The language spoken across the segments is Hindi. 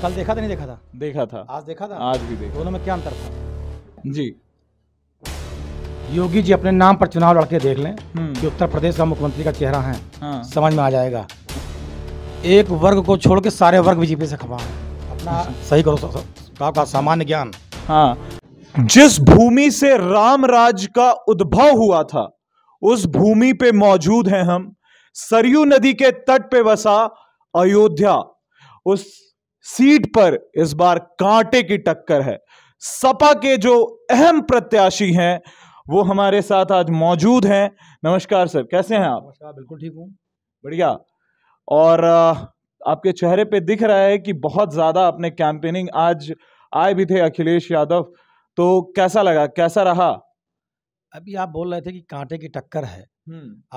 कल देखा था नहीं देखा था देखा था आज देखा था आज भी देखा दोनों में क्या अंतर था जी योगी जी अपने नाम पर चुनाव लड़के देख लें हम्म। कि उत्तर प्रदेश का मुख्यमंत्री का चेहरा है हाँ। समझ में आ जाएगा एक वर्ग को छोड़ के सारे वर्ग बीजेपी से खपा अपना सही करो आपका सामान्य ज्ञान हाँ जिस भूमि से राम राज का उद्भव हुआ था उस भूमि पे मौजूद हैं हम सरयू नदी के तट पे बसा अयोध्या उस सीट पर इस बार कांटे की टक्कर है सपा के जो अहम प्रत्याशी हैं वो हमारे साथ आज मौजूद हैं नमस्कार सर कैसे हैं आप नमस्कार बिल्कुल ठीक हूँ बढ़िया और आपके चेहरे पे दिख रहा है कि बहुत ज़्यादा आपने कैंपेनिंग आज आए भी थे अखिलेश यादव तो कैसा लगा कैसा रहा अभी आप बोल रहे थे कि कांटे की टक्कर है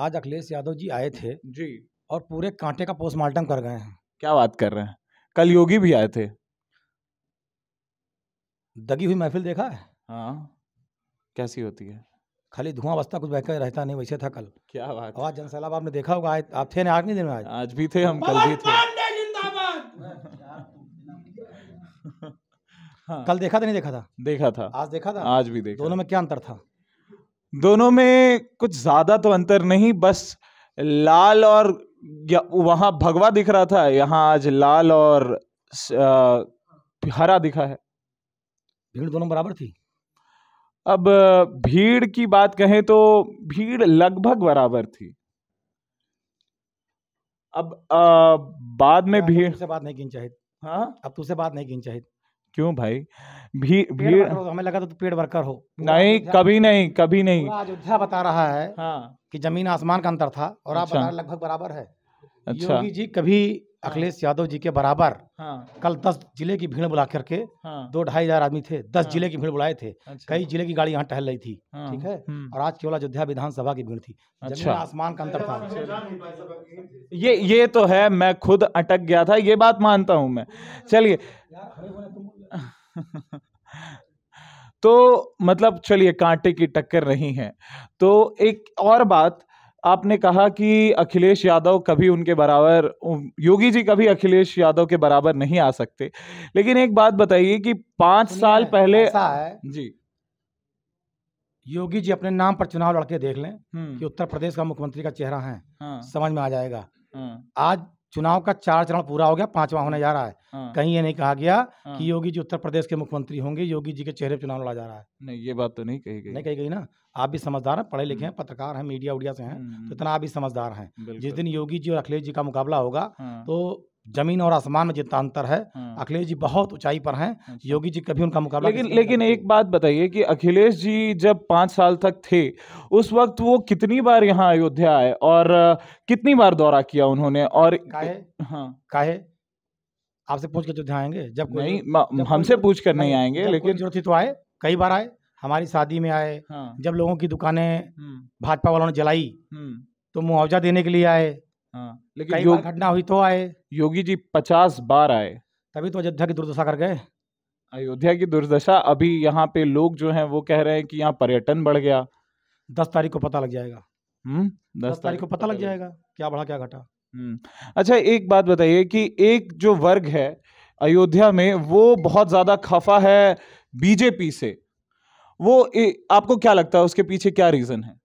आज अखिलेश यादव जी आए थे जी और पूरे कांटे का पोस्टमार्टम कर गए हैं क्या बात कर रहे हैं कलयोगी भी आए थे दगी हुई महफिल देखा है हाँ कैसी होती है खाली धुआं बस्ता कुछ बहकर रहता नहीं वैसे था कल क्या बात आवाज जनसैलाब आपने देखा होगा आप थे ना आज नहीं दिन में आज आज भी थे हम कल भी थे हाँ। कल देखा था नहीं देखा था देखा था आज देखा था आज भी देखा दोनों में क्या अंतर था दोनों में कुछ ज्यादा तो अंतर नहीं बस लाल और या भगवा दिख रहा था यहाँ आज लाल और आ, हरा दिखा है भीड़ दोनों बराबर थी अब भीड़ की बात कहें तो भीड़ लगभग बराबर थी अब आ, बाद में भीड़ से बात नहीं की चाहिए हाँ अब तुझसे बात नहीं की चाहिए क्यों भाई भी भीड़ तो हमें लगा था तो पेड़ वर्कर हो नहीं कभी नहीं कभी नहीं अयोध्या बता रहा है हाँ। कि जमीन आसमान का अंतर था और अच्छा। आप लगभग बराबर है अच्छा योगी जी कभी हाँ। अखिलेश यादव जी के बराबर हाँ। कल दस जिले की भीड़ बुला करके हाँ। दो ढाई हजार आदमी थे दस हाँ। जिले की भीड़ बुलाए थे अच्छा। कई जिले की गाड़ी यहाँ टहल रही थी हाँ। ठीक है हम्म। और आज केवल अयोध्या विधानसभा की भीड़ थी अच्छा आसमान का अंतर था ये ये तो है मैं खुद अटक गया था ये बात मानता हूँ मैं चलिए तो मतलब चलिए कांटे की टक्कर रही है तो एक और बात आपने कहा कि अखिलेश यादव कभी उनके बराबर योगी जी कभी अखिलेश यादव के बराबर नहीं आ सकते लेकिन एक बात बताइए कि पांच साल पहले है जी योगी जी अपने नाम पर चुनाव लड़के देख लें हम्म। कि उत्तर प्रदेश का मुख्यमंत्री का चेहरा है हाँ। समझ में आ जाएगा हाँ। आज चुनाव का चार चरण पूरा हो गया पांचवा होने जा रहा है हाँ। कहीं ये नहीं कहा गया हाँ। कि योगी जी उत्तर प्रदेश के मुख्यमंत्री होंगे योगी जी के चेहरे पर चुनाव लड़ा जा रहा है नहीं ये बात तो नहीं कही गई नहीं कही गई ना आप भी समझदार हैं पढ़े लिखे हैं हम्म। पत्रकार हैं मीडिया उडिया से हैं तो हम्म। इतना आप भी समझदार हैं जिस दिन योगी जी और अखिलेश जी का मुकाबला होगा हाँ। तो जमीन और आसमान में जितना अंतर है हाँ। अखिलेश जी बहुत ऊंचाई पर हैं अच्छा। योगी जी कभी उनका मुकाबला लेकिन लेकिन एक बात बताइए कि अखिलेश जी जब पांच साल तक थे उस वक्त वो कितनी बार यहाँ अयोध्या आए और कितनी बार दौरा किया उन्होंने और काहे हाँ काहे आपसे पूछ के तो अयोध्या आएंगे जब नहीं हमसे पूछ कर नहीं आएंगे लेकिन जो थी तो आए कई बार आए हमारी शादी में आए हाँ। जब लोगों की दुकानें हम्म। भाजपा वालों ने जलाई हम्म। तो मुआवजा देने के लिए आए हाँ, लेकिन कई बार घटना हुई तो आए योगी जी पचास बार आए तभी तो अयोध्या की दुर्दशा कर गए अयोध्या की दुर्दशा अभी यहाँ पे लोग जो हैं वो कह रहे हैं कि यहाँ पर्यटन बढ़ गया दस तारीख को पता लग जाएगा हम्म दस, दस तारीख को पता, लग जाएगा क्या बढ़ा क्या घटा हम्म, अच्छा एक बात बताइए कि एक जो वर्ग है अयोध्या में वो बहुत ज्यादा खफा है बीजेपी से वो ए, आपको क्या लगता है उसके पीछे क्या रीजन है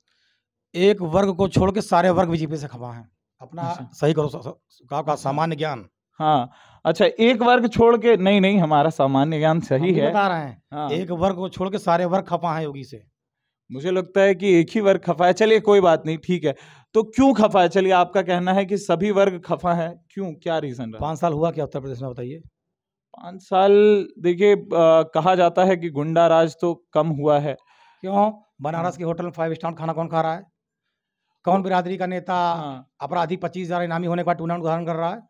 एक वर्ग को छोड़ के सारे वर्ग बीजेपी से खफा है अपना सही करो का हाँ, हाँ। सामान्य ज्ञान हाँ अच्छा एक वर्ग छोड़ के नहीं नहीं हमारा सामान्य ज्ञान सही है बता रहे हैं हाँ। एक वर्ग को छोड़ के सारे वर्ग खपा है योगी से मुझे लगता है कि एक ही वर्ग खफा है चलिए कोई बात नहीं ठीक है तो क्यों खफा है चलिए आपका कहना है कि सभी वर्ग खफा है क्यों क्या रीजन रहा साल हुआ क्या उत्तर प्रदेश में बताइए पांच साल देखिए कहा जाता है कि गुंडा राज तो कम हुआ है क्यों बनारस हाँ। के होटल में फाइव स्टार खाना कौन खा रहा है कौन बिरादरी का नेता हाँ। अपराधी पच्चीस हजार इनामी होने के बाद टूर्नामेंट उदाहरण कर रहा है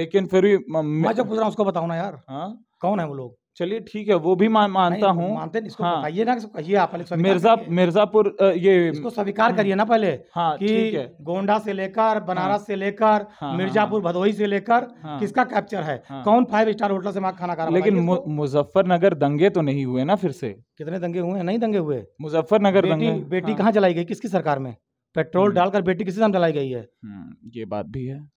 लेकिन फिर भी मैं जो पूछ रहा हूँ उसको बताओ ना यार हाँ। कौन है वो लोग चलिए ठीक है वो भी मैं मानता हूँ मानते इसको हाँ, बताइए ना कहिए आप पहले मिर्जा मिर्जापुर ये इसको स्वीकार करिए ना पहले हाँ, कि गोंडा से लेकर बनारस हाँ, से लेकर हाँ, हाँ मिर्जापुर भदोही से लेकर हाँ, किसका कैप्चर है हाँ, कौन फाइव स्टार होटल से खाना खा रहा लेकिन मुजफ्फरनगर दंगे तो नहीं हुए ना फिर से कितने दंगे हुए नहीं दंगे हुए मुजफ्फरनगर दंगे बेटी कहाँ चलाई गई किसकी सरकार में पेट्रोल डालकर बेटी किसी दाम चलाई गई है ये बात भी है